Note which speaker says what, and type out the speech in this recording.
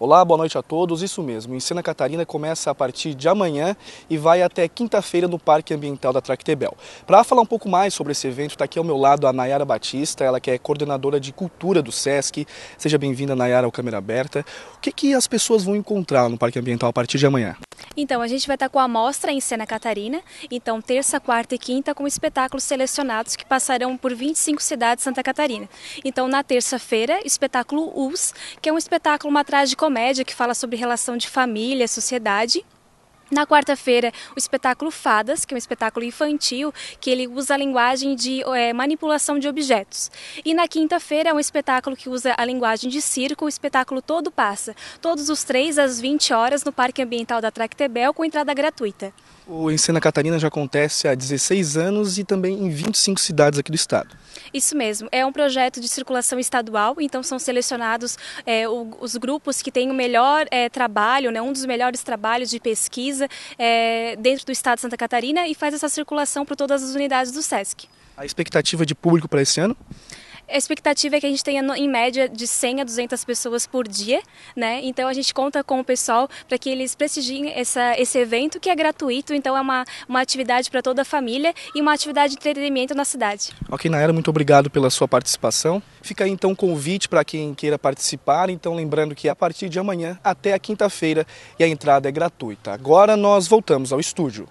Speaker 1: Olá, boa noite a todos. Isso mesmo, em Santa Catarina começa a partir de amanhã e vai até quinta-feira no Parque Ambiental da Tractebel. Para falar um pouco mais sobre esse evento, está aqui ao meu lado a Nayara Batista, ela que é coordenadora de cultura do SESC. Seja bem-vinda, Nayara, ao Câmera Aberta. O que, que as pessoas vão encontrar no Parque Ambiental a partir de amanhã?
Speaker 2: Então, a gente vai estar com a mostra em Sena Catarina, então terça, quarta e quinta com espetáculos selecionados que passarão por 25 cidades de Santa Catarina. Então, na terça-feira, espetáculo US, que é um espetáculo, uma tragicomédia que fala sobre relação de família, sociedade. Na quarta-feira, o espetáculo Fadas, que é um espetáculo infantil, que ele usa a linguagem de é, manipulação de objetos. E na quinta-feira é um espetáculo que usa a linguagem de circo, o espetáculo Todo Passa, todos os três às 20 horas no Parque Ambiental da Tractebel, com entrada gratuita.
Speaker 1: O Em Santa Catarina já acontece há 16 anos e também em 25 cidades aqui do estado.
Speaker 2: Isso mesmo, é um projeto de circulação estadual, então são selecionados é, o, os grupos que têm o melhor é, trabalho, né, um dos melhores trabalhos de pesquisa é, dentro do estado de Santa Catarina e faz essa circulação para todas as unidades do SESC.
Speaker 1: A expectativa de público para esse ano?
Speaker 2: A expectativa é que a gente tenha, em média, de 100 a 200 pessoas por dia, né? Então a gente conta com o pessoal para que eles prestigiem essa, esse evento que é gratuito, então é uma, uma atividade para toda a família e uma atividade de entretenimento na cidade.
Speaker 1: Ok, Naira, muito obrigado pela sua participação. Fica aí então o convite para quem queira participar, então lembrando que a partir de amanhã até a quinta-feira e a entrada é gratuita. Agora nós voltamos ao estúdio.